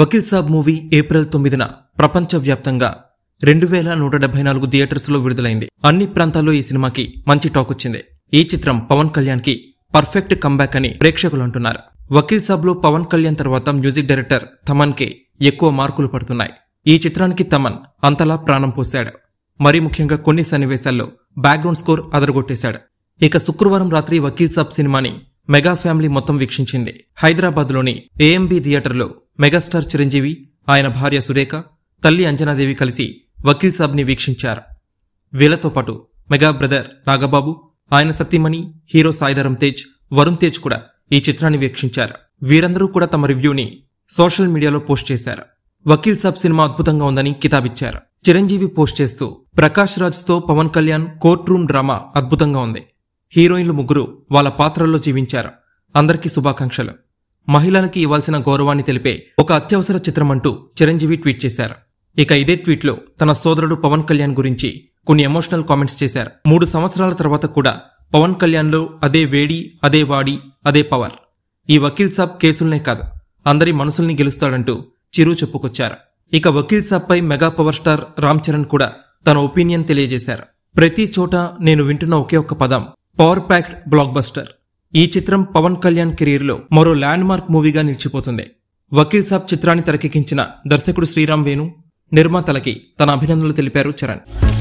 వకీల్ సాబ్ movie April తొమ్మిదిన ప్రపంచవ్యాప్తంగా రెండు వేల నూట డెబ్బై నాలుగు థియేటర్స్లో విడుదలైంది అన్ని ప్రాంతాల్లో ఈ సినిమాకి మంచి టాక్ వచ్చింది ఈ చిత్రం పవన్ కళ్యాణ్కి పర్ఫెక్ట్ కంబ్యాక్ అని ప్రేక్షకులు అంటున్నారు వకీల్ లో పవన్ కళ్యాణ్ తర్వాత మ్యూజిక్ డైరెక్టర్ థమన్కి ఎక్కువ మార్కులు పడుతున్నాయి ఈ చిత్రానికి తమన్ అంతలా ప్రాణం పోశాడు మరీ ముఖ్యంగా కొన్ని సన్నివేశాల్లో బ్యాక్గ్రౌండ్ స్కోర్ అదరగొట్టేశాడు ఇక శుక్రవారం రాత్రి వకీల్ సాబ్ సినిమాని మెగా ఫ్యామిలీ మొత్తం వీక్షించింది హైదరాబాద్లోని ఏఎంబి థియేటర్లో మెగాస్టార్ చిరంజీవి ఆయన భార్య సురేఖ తల్లి అంజనాదేవి కలిసి వకీల్ సాబ్ని వీక్షించారు వీళ్లతో పాటు మెగా బ్రదర్ నాగబాబు ఆయన సతీమణి హీరో సాయిధరం తేజ్ వరుణ్ తేజ్ కూడా ఈ చిత్రాన్ని వీక్షించారు వీరందరూ కూడా తమ రివ్యూని సోషల్ మీడియాలో పోస్ట్ చేశారు వకీల్ సాబ్ సినిమా అద్భుతంగా ఉందని కితాబిచ్చారు చిరంజీవి పోస్ట్ చేస్తూ ప్రకాష్ రాజ్తో Pawan Kalyan court room drama అద్భుతంగా ఉంది హీరోయిన్లు ముగ్గురు వాళ్ళ పాత్రల్లో జీవించారు అందరికీ శుభాకాంక్షలు మహిళలకి ఇవ్వాల్సిన గౌరవాన్ని తెలిపే ఒక అత్యవసర చిత్రం అంటూ చిరంజీవి ట్వీట్ చేశారు ఇక ఇదే ట్వీట్లో తన సోదరుడు పవన్ కళ్యాణ్ గురించి కొన్ని ఎమోషనల్ కామెంట్స్ చేశారు మూడు సంవత్సరాల తర్వాత కూడా పవన్ కళ్యాణ్లో అదే వేడి అదే వాడి అదే పవర్ ఈ వకీల్ సాబ్ కేసుల్నే కాదు అందరి మనసుల్ని గెలుస్తాడంటూ చిరు చెప్పుకొచ్చారు ఇక వకీల్ సాబ్పై mega power star Ram Charan కూడా తన ఒపీనియన్ తెలియజేశారు ప్రతి చోట నేను వింటున్న ఒకే ఒక్క పదం పవర్ ప్యాక్డ్ బ్లాక్ బస్టర్ ఈ చిత్రం పవన్ కళ్యాణ్ కెరీర్లో మరో ల్యాండ్ మార్క్ మూవీగా నిలిచిపోతుంది వకీల్ సాబ్ చిత్రాన్ని తెరకెక్కించిన దర్శకుడు శ్రీరామ్ వేణు నిర్మాతలకి తన అభినందనలు తెలిపారు చరణ్